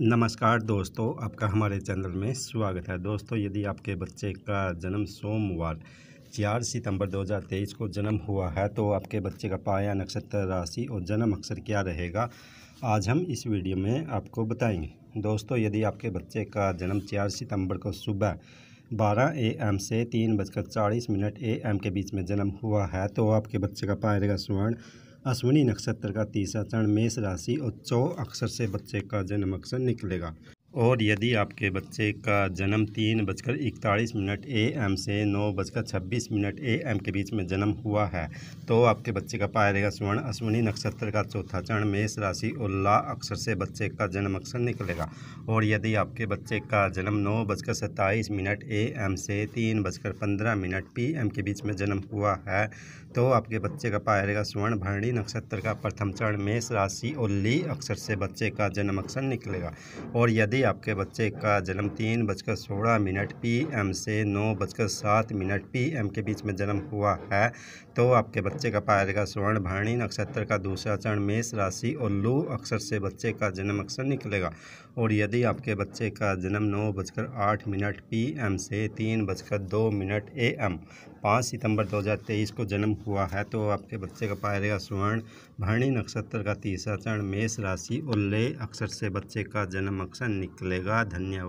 नमस्कार दोस्तों आपका हमारे चैनल में स्वागत है दोस्तों यदि आपके बच्चे का जन्म सोमवार चार सितंबर 2023 को जन्म हुआ है तो आपके बच्चे का पाया नक्षत्र राशि और जन्म अक्षर क्या रहेगा आज हम इस वीडियो में आपको बताएंगे दोस्तों यदि आपके बच्चे का जन्म चार सितंबर को सुबह बारह ए एम से तीन बजकर चालीस मिनट ए एम के बीच में जन्म हुआ है तो आपके बच्चे का पाया रहेगा स्वर्ण अश्विनी नक्षत्र का तीसरा चरण मेष राशि और चौ अक्षर से बच्चे का जन्म अक्षर निकलेगा और यदि आपके बच्चे का जन्म तीन बजकर इकतालीस मिनट ए एम से नौ बजकर छब्बीस मिनट ए एम के बीच में जन्म हुआ है तो आपके बच्चे का पाया जाएगा स्वर्ण अश्विनी नक्षत्र का चौथा चरण मेष राशि और ला अक्षर से बच्चे का जन्म अक्षर निकलेगा और यदि आपके बच्चे का जन्म नौ बजकर सत्ताईस मिनट ए एम से तीन बजकर पंद्रह मिनट पी एम के बीच में जन्म हुआ है तो आपके बच्चे का पाया जाएगा स्वर्ण भरणी नक्षत्र का प्रथम चरण मेष राशि और ली अक्षर से बच्चे का जन्म अक्षर निकलेगा और यदि यदि आपके बच्चे का जन्म तीन बजकर सोलह मिनट पी एम से नौ बजकर सात मिनट पी एम के बीच में जन्म हुआ है तो आपके बच्चे का पाया जाएगा स्वर्ण भरणी नक्षत्र का दूसरा चरण मेष राशि और लू अक्षर से बच्चे का जन्म अक्षर निकलेगा और यदि आपके बच्चे का जन्म नौ बजकर आठ मिनट पी एम से तीन बजकर दो मिनट ए एम पाँच सितंबर 2023 को जन्म हुआ है तो आपके बच्चे का पाया जाएगा स्वर्ण भरणी नक्षत्र का तीसरा चरण मेष राशि और ले अक्षर से बच्चे का जन्म अक्षर निकले निकलेगा धन्यवाद